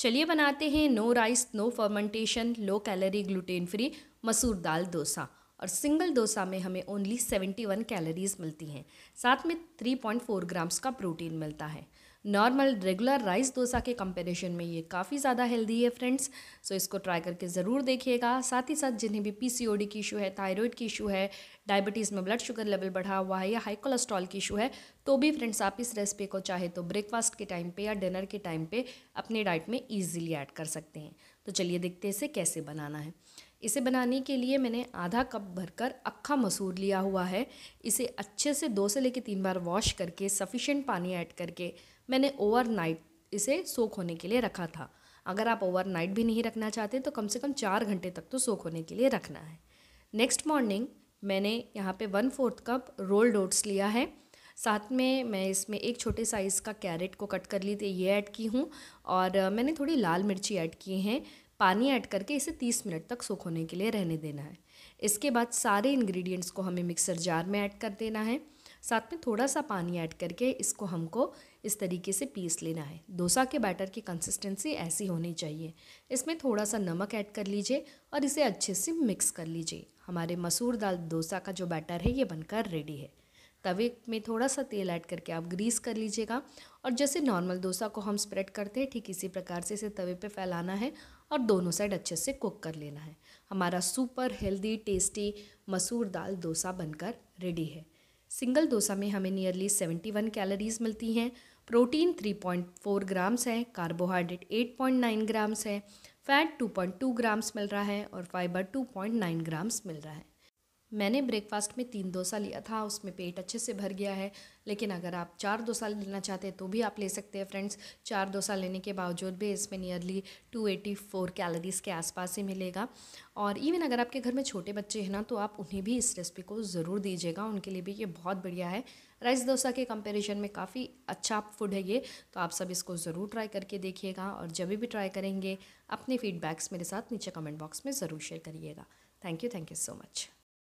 चलिए बनाते हैं no rice no fermentation low calorie gluten free मसूर दाल डोसा और सिंगल डोसा में हमें ओनली 71 कैलोरीज मिलती हैं साथ में 3.4 ग्राम्स का प्रोटीन मिलता है नॉर्मल रेगुलर राइस डोसा के कंपेरिजन में ये काफ़ी ज़्यादा हेल्दी है फ्रेंड्स सो इसको ट्राई करके ज़रूर देखिएगा साथ ही साथ जिन्हें भी पीसीओडी की इशू है थायराइड की इशू है डायबिटीज़ में ब्लड शुगर लेवल बढ़ा हुआ है या हाई कोलेस्ट्रॉल की इशू है तो भी फ्रेंड्स आप इस रेसिपी को चाहे तो ब्रेकफास्ट के टाइम पर या डिनर के टाइम पर अपने डाइट में ईजिली ऐड कर सकते हैं तो चलिए देखते हैं इसे कैसे बनाना है इसे बनाने के लिए मैंने आधा कप भरकर अक्खा मसूर लिया हुआ है इसे अच्छे से दो से लेकर तीन बार वॉश करके सफिशेंट पानी ऐड करके मैंने ओवरनाइट इसे सोख होने के लिए रखा था अगर आप ओवरनाइट भी नहीं रखना चाहते तो कम से कम चार घंटे तक तो सोख होने के लिए रखना है नेक्स्ट मॉर्निंग मैंने यहाँ पे one fourth cup rolled oats लिया है साथ में मैं इसमें एक छोटे साइज़ का कैरेट को कट कर ली थी ये ऐड की हूँ और मैंने थोड़ी लाल मिर्ची ऐड की हैं पानी ऐड करके इसे तीस मिनट तक सोख होने के लिए रहने देना है इसके बाद सारे इंग्रेडिएंट्स को हमें मिक्सर जार में ऐड कर देना है साथ में थोड़ा सा पानी ऐड करके इसको हमको इस तरीके से पीस लेना है डोसा के बैटर की कंसिस्टेंसी ऐसी होनी चाहिए इसमें थोड़ा सा नमक ऐड कर लीजिए और इसे अच्छे से मिक्स कर लीजिए हमारे मसूर दाल डोसा का जो बैटर है ये बनकर रेडी है तवे में थोड़ा सा तेल ऐड करके आप ग्रीस कर लीजिएगा और जैसे नॉर्मल डोसा को हम स्प्रेड करते हैं ठीक इसी प्रकार से इसे तवे पे फैलाना है और दोनों साइड अच्छे से कुक कर लेना है हमारा सुपर हेल्दी टेस्टी मसूर दाल डोसा बनकर रेडी है सिंगल डोसा में हमें नियरली 71 कैलोरीज मिलती हैं प्रोटीन 3.4 ग्राम्स है कार्बोहाइड्रेट 8.9 ग्राम्स है फैट 2.2 ग्राम्स मिल रहा है और फाइबर 2.9 ग्राम्स मिल रहा है मैंने ब्रेकफास्ट में तीन डोसा लिया था उसमें पेट अच्छे से भर गया है लेकिन अगर आप चार डोसा लेना चाहते हैं तो भी आप ले सकते हैं फ्रेंड्स चार डोसा लेने के बावजूद भी इसमें नियरली 284 कैलोरीज़ के आसपास ही मिलेगा और इवन अगर आपके घर में छोटे बच्चे हैं ना तो आप उन्हें भी इस रेसिपी को ज़रूर दीजिएगा उनके लिए भी ये बहुत बढ़िया है राइस डोसा के कंपेरिजन में काफ़ी अच्छा फूड है ये तो आप सब इसको ज़रूर ट्राई करके देखिएगा और जब भी ट्राई करेंगे अपने फीडबैक्स मेरे साथ नीचे कमेंट बॉक्स में ज़रूर शेयर करिएगा thank you thank you so much